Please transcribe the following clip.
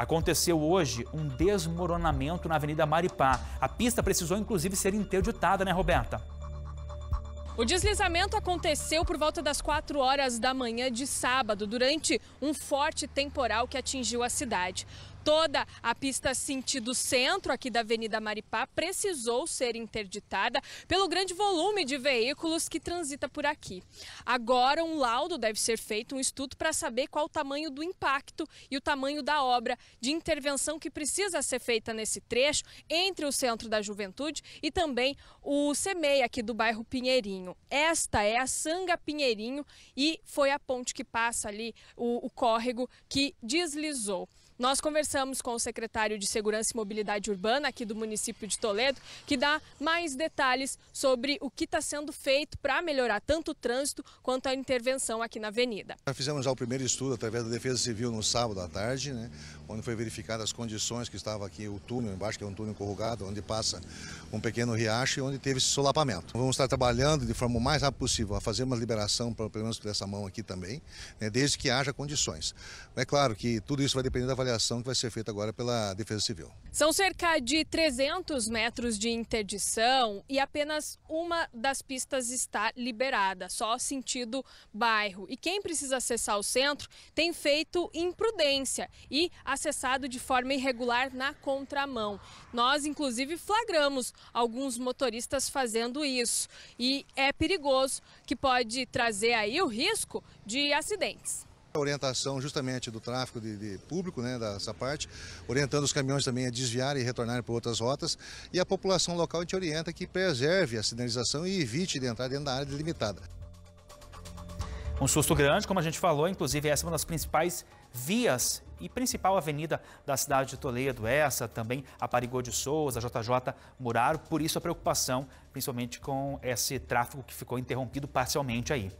Aconteceu hoje um desmoronamento na Avenida Maripá. A pista precisou inclusive ser interditada, né, Roberta? O deslizamento aconteceu por volta das 4 horas da manhã de sábado, durante um forte temporal que atingiu a cidade. Toda a pista sentido centro aqui da Avenida Maripá precisou ser interditada pelo grande volume de veículos que transita por aqui. Agora, um laudo deve ser feito, um estudo para saber qual o tamanho do impacto e o tamanho da obra de intervenção que precisa ser feita nesse trecho entre o Centro da Juventude e também o CEMEI aqui do bairro Pinheirinho. Esta é a Sanga Pinheirinho e foi a ponte que passa ali o, o córrego que deslizou. Nós conversamos conversamos com o secretário de Segurança e Mobilidade Urbana aqui do município de Toledo, que dá mais detalhes sobre o que está sendo feito para melhorar tanto o trânsito quanto a intervenção aqui na avenida. Já fizemos já o primeiro estudo através da Defesa Civil no sábado à tarde, né, onde foi verificada as condições que estava aqui o túnel embaixo, que é um túnel corrugado, onde passa um pequeno riacho e onde teve esse solapamento. Vamos estar trabalhando de forma o mais rápida possível a fazer uma liberação, pelo menos dessa mão aqui também, né, desde que haja condições. É claro que tudo isso vai depender da avaliação que vai ser ser feita agora pela Defesa Civil. São cerca de 300 metros de interdição e apenas uma das pistas está liberada, só sentido bairro. E quem precisa acessar o centro tem feito imprudência e acessado de forma irregular na contramão. Nós, inclusive, flagramos alguns motoristas fazendo isso. E é perigoso, que pode trazer aí o risco de acidentes orientação justamente do tráfego de, de, público, né, dessa parte, orientando os caminhões também a desviar e retornar por outras rotas. E a população local a gente orienta que preserve a sinalização e evite de entrar dentro da área delimitada. Um susto grande, como a gente falou, inclusive essa é uma das principais vias e principal avenida da cidade de Toledo, essa também a Parigô de Souza, JJ Muraro, por isso a preocupação, principalmente com esse tráfego que ficou interrompido parcialmente aí.